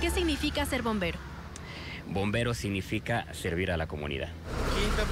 ¿Qué significa ser bombero? Bombero significa servir a la comunidad.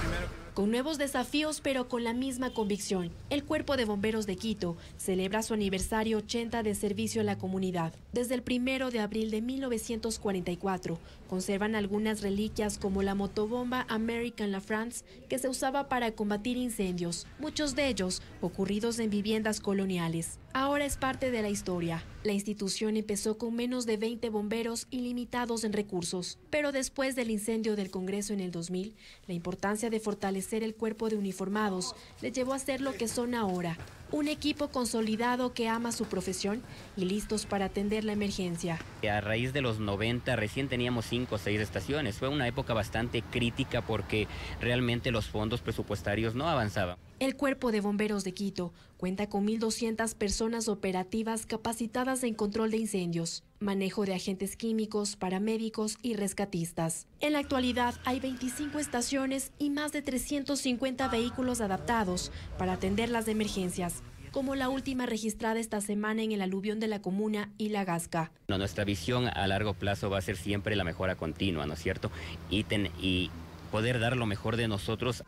primero con nuevos desafíos pero con la misma convicción. El Cuerpo de Bomberos de Quito celebra su aniversario 80 de servicio a la comunidad. Desde el primero de abril de 1944, conservan algunas reliquias como la motobomba American La France que se usaba para combatir incendios, muchos de ellos ocurridos en viviendas coloniales. Ahora es parte de la historia. La institución empezó con menos de 20 bomberos ilimitados en recursos, pero después del incendio del Congreso en el 2000, la importancia de fortalecer ser el cuerpo de uniformados les llevó a ser lo que son ahora, un equipo consolidado que ama su profesión y listos para atender la emergencia. A raíz de los 90 recién teníamos 5 o 6 estaciones. Fue una época bastante crítica porque realmente los fondos presupuestarios no avanzaban. El Cuerpo de Bomberos de Quito cuenta con 1.200 personas operativas capacitadas en control de incendios, manejo de agentes químicos, paramédicos y rescatistas. En la actualidad hay 25 estaciones y más de 350 vehículos adaptados para atender las emergencias como la última registrada esta semana en el aluvión de la comuna y la Gasca. nuestra visión a largo plazo va a ser siempre la mejora continua, ¿no es cierto? Y, y poder dar lo mejor de nosotros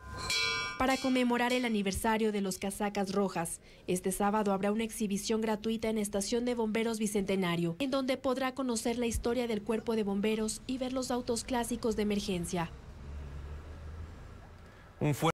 para conmemorar el aniversario de los casacas rojas. Este sábado habrá una exhibición gratuita en Estación de Bomberos Bicentenario, en donde podrá conocer la historia del cuerpo de bomberos y ver los autos clásicos de emergencia.